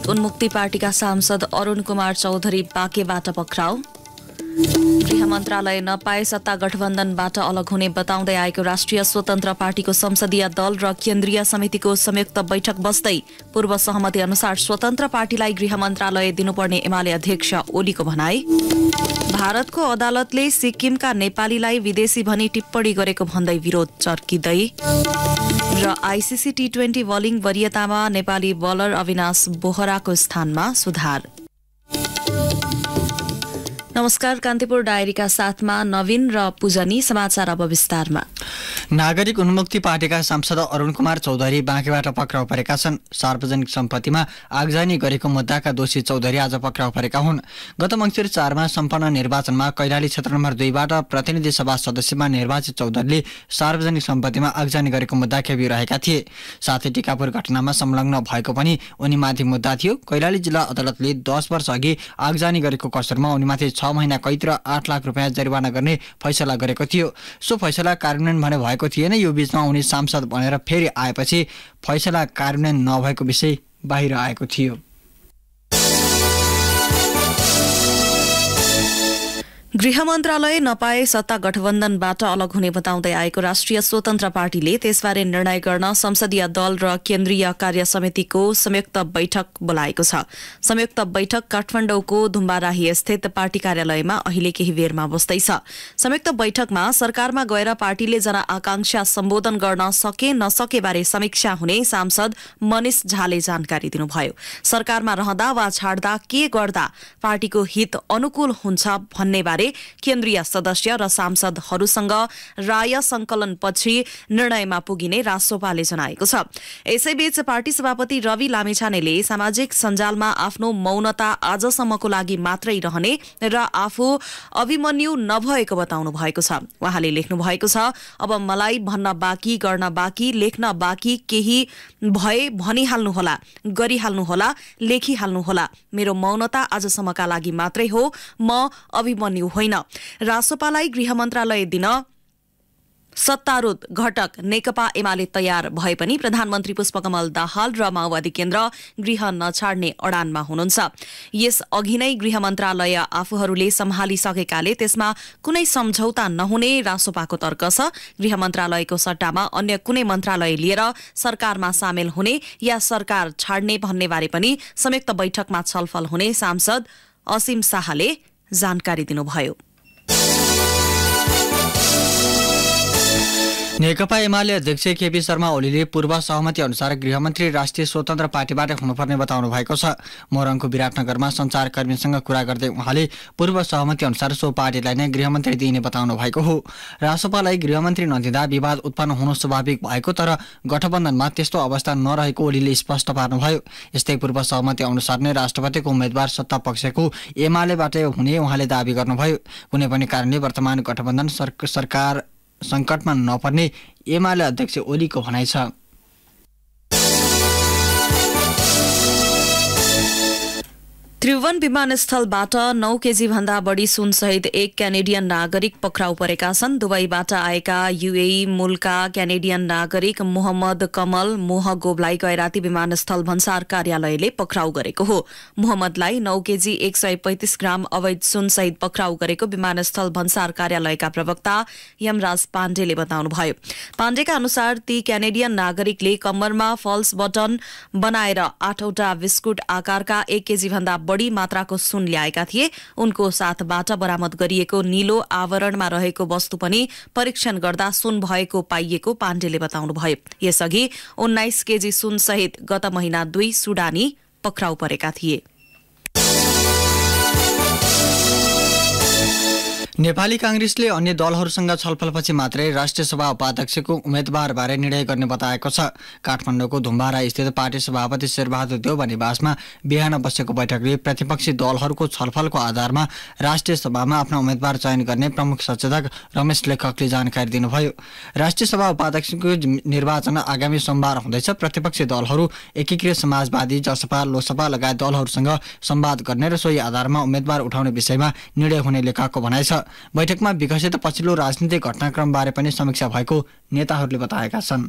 नागरिक उन्मुक्ति पार्टीका सांसद अरूण कुमार चौधरी बाँकेबाट पक्राउ गृह मन्त्रालय नपाए सत्ता गठबन्धनबाट अलग हुने बताउँदै आएको राष्ट्रिय स्वतन्त्र पार्टीको संसदीय दल र केन्द्रीय समितिको संयुक्त बैठक बस्दै पूर्व सहमति अनुसार स्वतन्त्र पार्टीलाई गृह मन्त्रालय दिनुपर्ने एमाले अध्यक्ष ओलीको भनाई भारतको अदालतले सिक्किमका नेपालीलाई विदेशी भनी टिप्पणी गरेको भन्दै विरोध चर्किँदै र आइसिसी टी ट्वेन्टी बलिङ वरियतामा नेपाली बलर अविनाश बोहराको स्थानमा सुधार नमस्कार कान्तिपुर डायरीका साथमा नवीन र पूजनी समाचार अब विस्तारमा नागरिक उन्मुक्ति पार्टीका सांसद अरुण कुमार चौधरी बाँकीबाट पक्राउ परेका छन् सार्वजनिक सम्पत्तिमा आगजनी गरेको मुद्दाका दोषी चौधरी आज पक्राउ परेका हुन् गत मङ्सिर चारमा सम्पन्न निर्वाचनमा कैलाली क्षेत्र नम्बर दुईबाट प्रतिनिधि सभा सदस्यमा निर्वाचित चौधरीले सार्वजनिक सम्पत्तिमा आगजनी गरेको मुद्दा खेपिरहेका थिए साथै टिकापुर घटनामा संलग्न भएको पनि उनीमाथि मुद्दा थियो कैलाली जिल्ला अदालतले दस वर्ष अघि आगजानी गरेको कसरमा उनीमाथि छ महिना कैद र आठ लाख रुपियाँ जरिवाना गर्ने फैसला गरेको थियो सो फैसला कार्यान्वयन भने भएको थिएन यो बिचमा उनी सांसद भनेर फेरि आएपछि फैसला कार्यान्वयन नभएको विषय बाहिर आएको थियो गृह मन्त्रालय नपाए सत्ता गठबन्धनबाट अलग हुने बताउँदै आएको राष्ट्रिय स्वतन्त्र पार्टीले त्यसबारे निर्णय गर्न संसदीय दल र केन्द्रीय कार्य समितिको संयुक्त बैठक बोलाएको छ संयुक्त बैठक काठमाडौँको धुम्बाराही स्थित पार्टी कार्यालयमा अहिले केही बेरमा बस्दैछ संयुक्त बैठकमा सरकारमा गएर पार्टीले जनआकांक्षा सम्बोधन गर्न सके नसकेबारे समीक्षा हुने सांसद मनिष झाले जानकारी दिनुभयो सरकारमा रहँदा वा छाड्दा के गर्दा पार्टीको हित अनुकूल हुन्छ भन्ने गरे केन्द्रीय सदस्य र सांसदहरूसँग राय संकलन पछि निर्णयमा पुगिने राजसोपाले जनाएको छ यसैबीच पार्टी सभापति रवि लामेछानेले सामाजिक सञ्जालमा आफ्नो मौनता आजसम्मको लागि मात्रै रहने र आफू अभिमन्यु नभएको बताउनु भएको छ उहाँले लेख्नु भएको छ अब मलाई भन्न बाँकी गर्न बाँकी लेख्न बाँकी केही भए भनिहाल्नुहोला गरिहाल्नुहोला लेखिहाल्नुहोला मेरो मौनता आजसम्मका लागि मात्रै हो म अभिमन्यु होइन रासोपालाई गृह मन्त्रालय दिन सत्तारूढ़ घटक नेकपा एमाले तयार भए पनि प्रधानमन्त्री पुष्पकमल दाहाल र माओवादी केन्द्र गृह नछाड्ने अडानमा हुनुहुन्छ यस अघि नै गृह मन्त्रालय आफूहरूले सम्हालिसकेकाले त्यसमा कुनै सम्झौता नहुने रासोपाको तर्क छ गृह मन्त्रालयको सट्टामा अन्य कुनै मन्त्रालय लिएर सरकारमा सामेल हुने या सरकार छाड्ने भन्नेबारे पनि संयुक्त बैठकमा छलफल हुने सांसद असीम शाहले जानकारी दिनुभयो नेकपा एमाले अध्यक्ष केपी शर्मा ओलीले पूर्व सहमति अनुसार गृहमन्त्री राष्ट्रिय स्वतन्त्र पार्टीबाट हुनुपर्ने बताउनु भएको छ मोरङको विराटनगरमा सञ्चारकर्मीसँग कुरा गर्दै उहाँले पूर्व सहमति अनुसार सो पार्टीलाई नै गृहमन्त्री दिइने बताउनु भएको हो रासोपालाई गृहमन्त्री नदिँदा विवाद उत्पन्न हुनु स्वाभाविक भएको तर गठबन्धनमा त्यस्तो अवस्था नरहेको ओलीले स्पष्ट पार्नुभयो यस्तै पूर्व सहमति अनुसार नै राष्ट्रपतिको उम्मेद्वार सत्ता पक्षको एमालेबाटै हुने उहाँले दावी गर्नुभयो कुनै पनि कारणले वर्तमान गठबन्धन सरकार सङ्कटमा नपर्ने एमाले अध्यक्ष ओलीको भनाइ छ त्रिभुवन विमानस्थलबाट नौ केजी भन्दा बढी सुनसहित एक क्यानेडियन नागरिक पक्राउ परेका छन् दुबईबाट आएका युएई मूलका क्यानेडियन नागरिक मोहम्मद कमल मोह गोबलाई गैराती विमानस्थल भन्सार कार्यालयले पक्राउ गरेको हो मोहम्मदलाई नौ केजी एक सय पैंतिस ग्राम अवैध सुनसहित पक्राउ गरेको विमानस्थल भन्सार कार्यालयका प्रवक्ता यमराज पाण्डेले बताउनुभयो पाण्डेका अनुसार ती क्यानेडियन नागरिकले कम्मरमा फल्स बटन बनाएर आठवटा बिस्कुट आकारका एक केजी भन्दा बढ़ी मात्राको सुन ल्याएका थिए उनको साथबाट बरामद गरिएको निलो आवरणमा रहेको वस्तु पनि परीक्षण गर्दा सुन भएको पाइएको पाण्डेले बताउनुभयो यसअघि उन्नाइस केजी सुनसहित गत महिना दुई सुडानी पक्राउ परेका थिए नेपाली काङ्ग्रेसले अन्य दलहरूसँग छलफलपछि मात्रै राष्ट्रिय सभा उपाध्यक्षको उम्मेद्वारबारे निर्णय गर्ने बताएको छ काठमाडौँको धुम्बारा स्थित पार्टी सभापति शेरबहादुर देव निवासमा बिहान बसेको बैठकले प्रतिपक्षी दलहरूको छलफलको आधारमा राष्ट्रिय सभामा आफ्ना उम्मेद्वार चयन गर्ने प्रमुख सचेतक रमेश लेखकले जानकारी दिनुभयो राष्ट्रिय सभा उपाध्यक्षको निर्वाचन आगामी सोमबार हुँदैछ प्रतिपक्षी दलहरू एकीकृत समाजवादी जसपा लोसपा लगायत दलहरूसँग संवाद गर्ने र सोही आधारमा उम्मेद्वार उठाउने विषयमा निर्णय हुने लेखकको भनाइ छ बैठकमा विकसित पछिल्लो राजनीतिक घटनाक्रमबारे पनि समीक्षा भएको नेताहरूले बताएका छन्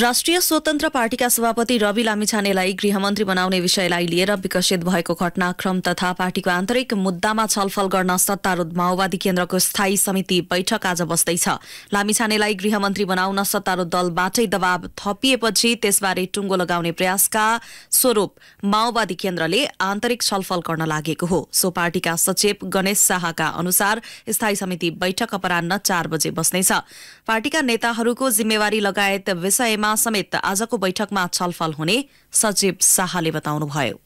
राष्ट्रिय स्वतन्त्र पार्टीका सभापति रवि लामिछानेलाई गृहमन्त्री बनाउने विषयलाई लिएर विकसित भएको घटनाक्रम तथा पार्टीको आन्तरिक मुद्दामा छलफल गर्न सत्तारूढ़ माओवादी केन्द्रको स्थायी समिति बैठक आज बस्दैछ लामिछानेलाई गृहमन्त्री बनाउन सत्तारूढ़ दलबाटै दबाव थपिएपछि त्यसबारे टुङ्गो लगाउने प्रयासका स्वरूप माओवादी केन्द्रले आन्तरिक छलफल गर्न लागेको हो सो पार्टीका सचिव गणेश शाहका अनुसार स्थायी समिति बैठक अपरान्ह चार बजे बस्नेछ पार्टीका नेताहरूको जिम्मेवारी लगायत विषयमा विषयमा समेत आजको बैठकमा छलफल हुने सचिव शाहले बताउनुभयो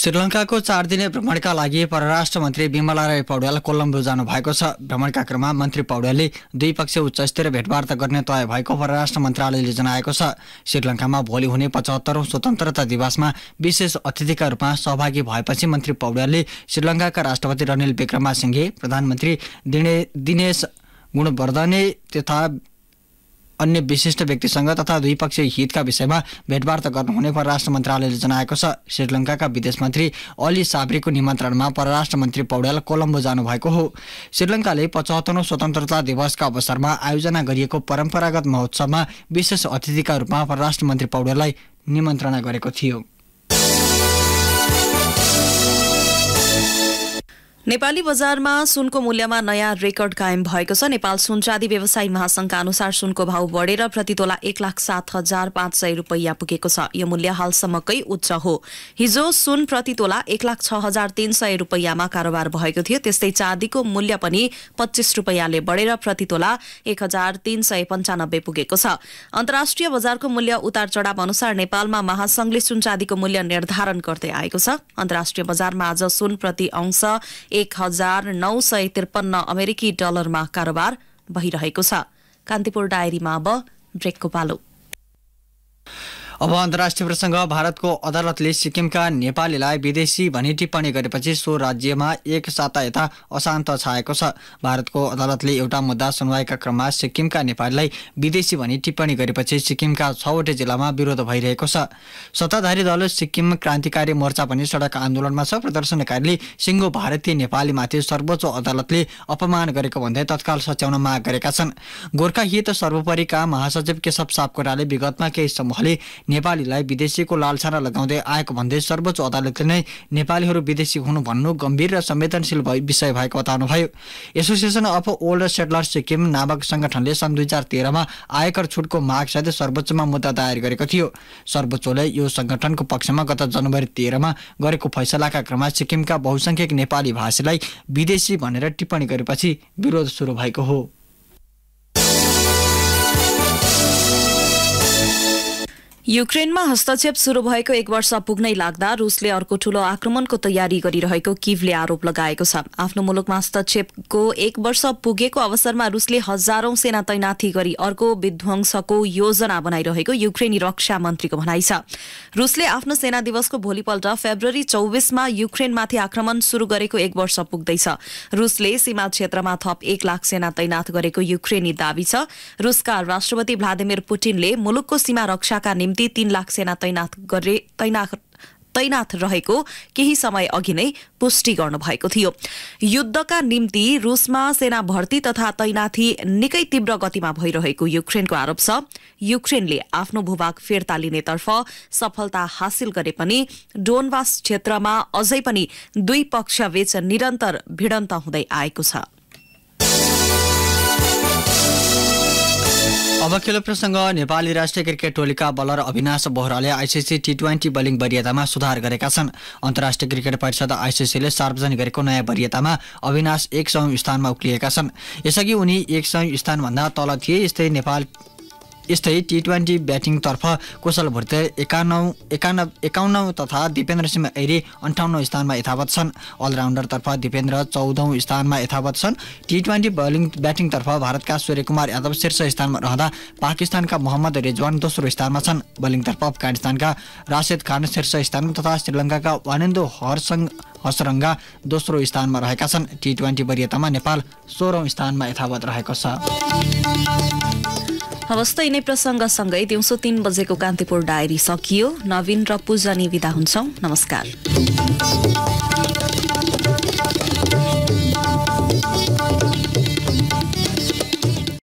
श्रीलङ्काको चार दिने भ्रमणका लागि परराष्ट्र मन्त्री विमला राय पौड्याल कोलम्बो जानु भएको छ भ्रमणका क्रममा मन्त्री पौड्यालले द्विपक्षीय उच्चस्तरीय भेटवार्ता गर्ने तय भएको परराष्ट्र मन्त्रालयले जनाएको छ श्रीलङ्कामा भोलि हुने पचहत्तरौँ स्वतन्त्रता दिवसमा विशेष अतिथिका रूपमा सहभागी भएपछि मन्त्री पौड्यालले श्रीलङ्काका राष्ट्रपति रनिल विक्रमासिंघे प्रधानमन्त्री दिनेश गुणवर्धने तथा अन्य विशिष्ट व्यक्तिसँग तथा द्विपक्षीय हितका विषयमा भेटवार्ता गर्नुहुने परराष्ट्र मन्त्रालयले जनाएको छ श्रीलङ्काका विदेश मन्त्री अली साब्रीको निमन्त्रणमा परराष्ट्र मन्त्री पौड्याल कोलम्बो जानुभएको हो श्रीलङ्काले पचहत्तरौँ स्वतन्त्रता दिवसका अवसरमा आयोजना गरिएको परम्परागत महोत्सवमा विशेष अतिथिका रूपमा परराष्ट्र मन्त्री पौड्याललाई निमन्त्रणा गरेको थियो नेपाली बजारमा सुनको मूल्यमा नयाँ रेकर्ड कायम भएको छ नेपाल सुन चाँदी व्यवसायी महासंघका अनुसार सुनको भाव बढेर प्रतितोला एक लाख सात हजार पाँच सय रुपैयाँ पुगेको छ यो मूल्य हालसम्मकै उच्च हो हिजो सुन प्रतितोला एक लाख छ हजार तीन सय रुपैयाँमा कारोबार भएको थियो त्यस्तै चाँदीको मूल्य पनि पच्चिस रुपैयाँले बढेर प्रतितोला एक हजार तीन सय पञ्चानब्बे पुगेको छ अन्तर्राष्ट्रिय बजारको मूल्य उतार चढाव अनुसार नेपालमा महासंघले सुन चाँदीको मूल्य निर्धारण गर्दै आएको छ अन्तर्राष्ट्रिय बजारमा आज सुन प्रति अंश एक हजार नौ सय त्रिपन्न अमेरिकी डलरमा कारोबार भइरहेको छ कान्तिपुर डायरीमा अब ब्रेकको पालो अब अन्तर्राष्ट्रिय प्रसङ्ग भारतको अदालतले सिक्किमका नेपालीलाई विदेशी भनी टिप्पणी गरेपछि सो राज्यमा एक साता यता अशान्त छाएको छ भारतको अदालतले एउटा मुद्दा सुनवाईका क्रममा सिक्किमका नेपालीलाई विदेशी भनी टिप्पणी गरेपछि सिक्किमका छवटै जिल्लामा विरोध भइरहेको छ सत्ताधारी दल सिक्किम क्रान्तिकारी मोर्चा पनि सडक आन्दोलनमा छ प्रदर्शनकारीले सिङ्गो भारतीय नेपालीमाथि सर्वोच्च अदालतले अपमान गरेको भन्दै तत्काल सच्याउन माग गरेका छन् गोर्खा हित सर्वोपरिका महासचिव केशव सापकोटाले विगतमा केही समूहले नेपालीलाई विदेशीको लालछाना लगाउँदै आएको भन्दै सर्वोच्च अदालतले नै नेपालीहरू विदेशी हुनु भन्नु गम्भीर र संवेदनशील विषय भएको बताउनुभयो association of old settler Sikkim नामक संगठनले सन् दुई हजार तेह्रमा आयकर छुटको मागसहित सर्वोच्चमा मुद्दा दायर गरेको थियो सर्वोच्चले यो संगठनको पक्षमा गत जनवरी तेह्रमा गरेको फैसलाका क्रममा सिक्किमका बहुसङ्ख्यक नेपाली भाषीलाई विदेशी भनेर टिप्पणी गरेपछि विरोध सुरु भएको हो युक्रेनमा हस्तक्षेप सुरु भएको एक वर्ष पुग्नै लाग्दा रुसले अर्को ठूलो आक्रमणको तयारी गरिरहेको किभले आरोप लगाएको छ आफ्नो मुलुकमा हस्तक्षेपको एक वर्ष पुगेको अवसरमा रुसले हजारौं सेना तैनाथी गरी अर्को विध्वंसको योजना बनाइरहेको युक्रेनी रक्षा मन्त्रीको भनाइ छ रुसले आफ्नो सेना दिवसको भोलिपल्ट फेब्रुअरी चौबिसमा युक्रेनमाथि आक्रमण सुरु गरेको एक वर्ष पुग्दैछ रुसले सीमा क्षेत्रमा थप एक लाख सेना तैनाथ गरेको युक्रेनी दावी छ रुसका राष्ट्रपति भ्लादिमिर पुटिनले मुलुकको सीमा रक्षाका निम्ति गते तीन लाख सेना तैनाथ गरे तैनाथ तैनाथ रहेको केही समय अघि नै पुष्टि गर्नुभएको थियो युद्धका निम्ति रुसमा सेना भर्ती तथा तैनाथी निकै तीव्र गतिमा भइरहेको युक्रेनको आरोप छ युक्रेनले आफ्नो भूभाग फिर्ता लिनेतर्फ सफलता हासिल गरे पनि डोनवास क्षेत्रमा अझै पनि दुई पक्षबीच निरन्तर भिडन्त हुँदै आएको छ अब प्रसङ्ग नेपाली राष्ट्रिय क्रिकेट टोलीका बलर अविनाश बोहराले आइसिसी टी ट्वेन्टी बलिङ वरियतामा सुधार गरेका छन् अन्तर्राष्ट्रिय क्रिकेट परिषद आइसिसीले सार्वजनिक गरेको नयाँ वरियतामा अविनाश एक सय स्थानमा उक्लिएका छन् यसअघि उनी एक सौ स्थानभन्दा तल थिए यस्तै नेपाल यस्तै टी ट्वेन्टी ब्याटिङतर्फ कुशल भुर्ते एकानौ एकान एकाउन्नौ तथा दिपेन्द्र सिंह ऐरी अन्ठाउन्नौ स्थानमा यथावत छन् अलराउन्डरतर्फ दिपेन्द्र चौधौँ स्थानमा यथावत छन् टी ट्वेन्टी बलिङ ब्याटिङतर्फ भारतका सूर्यकुमार यादव शीर्ष स्थानमा रहँदा पाकिस्तानका मोहम्मद रिजवान दोस्रो स्थानमा छन् बलिङतर्फ अफगानिस्तानका रासेद खान शीर्ष स्थानमा तथा श्रीलङ्काका वानेन्दो हरसङ हसरङ्गा दोस्रो स्थानमा रहेका छन् टी ट्वेन्टी वरियतामा नेपाल सोह्रौँ स्थानमा यथावत रहेको छ हवस् त यिनै प्रसङ्गसँगै दिउँसो तिन बजेको कान्तिपुर डायरी सकियो नवीन र पूजनी विदा हुन्छौँ नमस्कार